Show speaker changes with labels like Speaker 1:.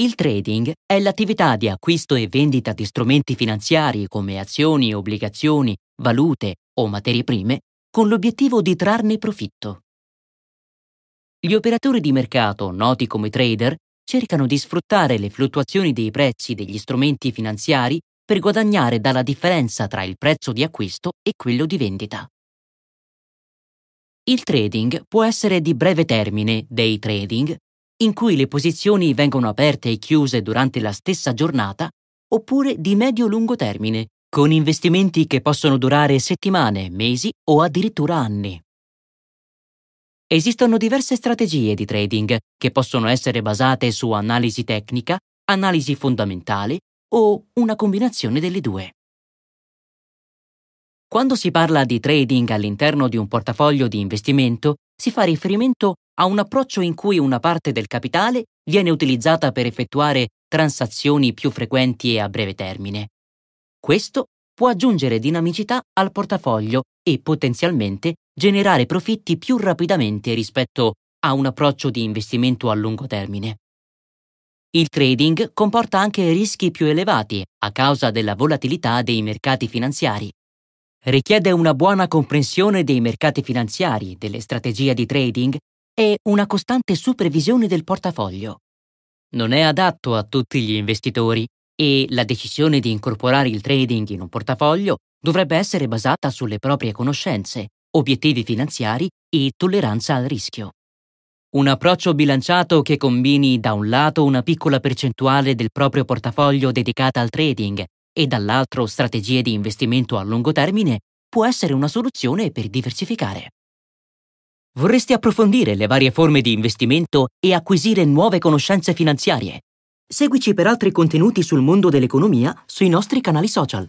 Speaker 1: Il trading è l'attività di acquisto e vendita di strumenti finanziari come azioni, obbligazioni, valute o materie prime con l'obiettivo di trarne profitto. Gli operatori di mercato, noti come trader, cercano di sfruttare le fluttuazioni dei prezzi degli strumenti finanziari per guadagnare dalla differenza tra il prezzo di acquisto e quello di vendita. Il trading può essere di breve termine, day trading, in cui le posizioni vengono aperte e chiuse durante la stessa giornata, oppure di medio-lungo termine, con investimenti che possono durare settimane, mesi o addirittura anni. Esistono diverse strategie di trading che possono essere basate su analisi tecnica, analisi fondamentale o una combinazione delle due. Quando si parla di trading all'interno di un portafoglio di investimento, si fa riferimento a un approccio in cui una parte del capitale viene utilizzata per effettuare transazioni più frequenti e a breve termine. Questo può aggiungere dinamicità al portafoglio e potenzialmente generare profitti più rapidamente rispetto a un approccio di investimento a lungo termine. Il trading comporta anche rischi più elevati a causa della volatilità dei mercati finanziari. Richiede una buona comprensione dei mercati finanziari, delle strategie di trading e una costante supervisione del portafoglio. Non è adatto a tutti gli investitori e la decisione di incorporare il trading in un portafoglio dovrebbe essere basata sulle proprie conoscenze, obiettivi finanziari e tolleranza al rischio. Un approccio bilanciato che combini da un lato una piccola percentuale del proprio portafoglio dedicata al trading e dall'altro strategie di investimento a lungo termine può essere una soluzione per diversificare. Vorresti approfondire le varie forme di investimento e acquisire nuove conoscenze finanziarie? Seguici per altri contenuti sul mondo dell'economia sui nostri canali social.